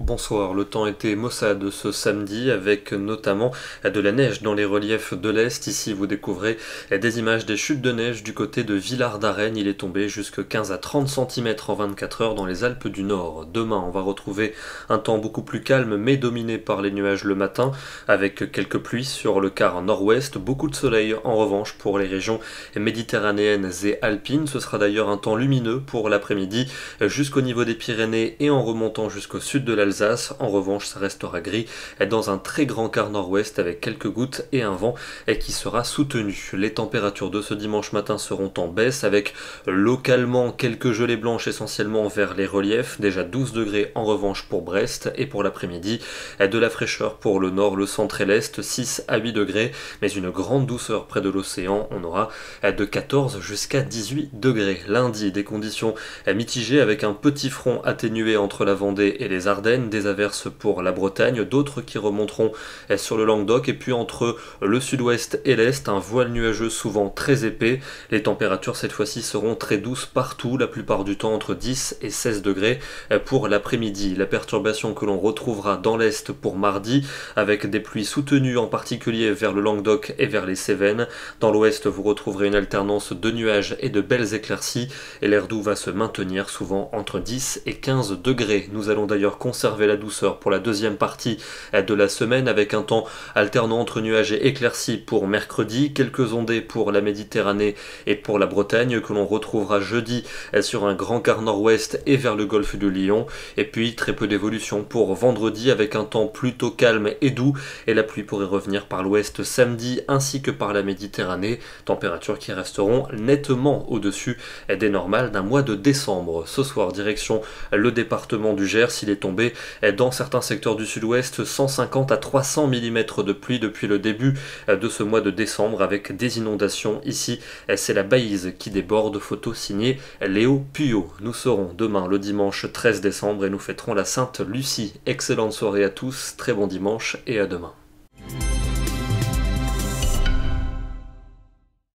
Bonsoir, le temps était maussade ce samedi avec notamment de la neige dans les reliefs de l'Est. Ici vous découvrez des images des chutes de neige du côté de Villard d'Arène. Il est tombé jusqu'à 15 à 30 cm en 24 heures dans les Alpes du Nord. Demain on va retrouver un temps beaucoup plus calme mais dominé par les nuages le matin avec quelques pluies sur le quart nord-ouest. Beaucoup de soleil en revanche pour les régions méditerranéennes et alpines. Ce sera d'ailleurs un temps lumineux pour l'après-midi jusqu'au niveau des Pyrénées et en remontant jusqu'au sud de la Alsace, En revanche, ça restera gris dans un très grand quart nord-ouest avec quelques gouttes et un vent qui sera soutenu. Les températures de ce dimanche matin seront en baisse avec localement quelques gelées blanches essentiellement vers les reliefs. Déjà 12 degrés en revanche pour Brest et pour l'après-midi de la fraîcheur pour le nord, le centre et l'est, 6 à 8 degrés, mais une grande douceur près de l'océan. On aura eh, de 14 jusqu'à 18 degrés. Lundi, des conditions eh, mitigées avec un petit front atténué entre la Vendée et les Ardennes des averses pour la Bretagne, d'autres qui remonteront sur le Languedoc, et puis entre le sud-ouest et l'est, un voile nuageux souvent très épais. Les températures cette fois-ci seront très douces partout, la plupart du temps entre 10 et 16 degrés pour l'après-midi. La perturbation que l'on retrouvera dans l'est pour mardi, avec des pluies soutenues en particulier vers le Languedoc et vers les Cévennes. Dans l'ouest, vous retrouverez une alternance de nuages et de belles éclaircies, et l'air doux va se maintenir souvent entre 10 et 15 degrés. Nous allons d'ailleurs conserver la douceur pour la deuxième partie de la semaine avec un temps alternant entre nuages et éclaircies pour mercredi, quelques ondées pour la Méditerranée et pour la Bretagne que l'on retrouvera jeudi sur un grand quart nord-ouest et vers le golfe du Lyon et puis très peu d'évolution pour vendredi avec un temps plutôt calme et doux et la pluie pourrait revenir par l'ouest samedi ainsi que par la Méditerranée, températures qui resteront nettement au-dessus des normales d'un mois de décembre. Ce soir, direction le département du Gers, il est tombé dans certains secteurs du sud-ouest 150 à 300 mm de pluie depuis le début euh, de ce mois de décembre avec des inondations ici. C'est la Baïse qui déborde, photo signée Léo Puyot. Nous serons demain le dimanche 13 décembre et nous fêterons la Sainte Lucie. Excellente soirée à tous, très bon dimanche et à demain.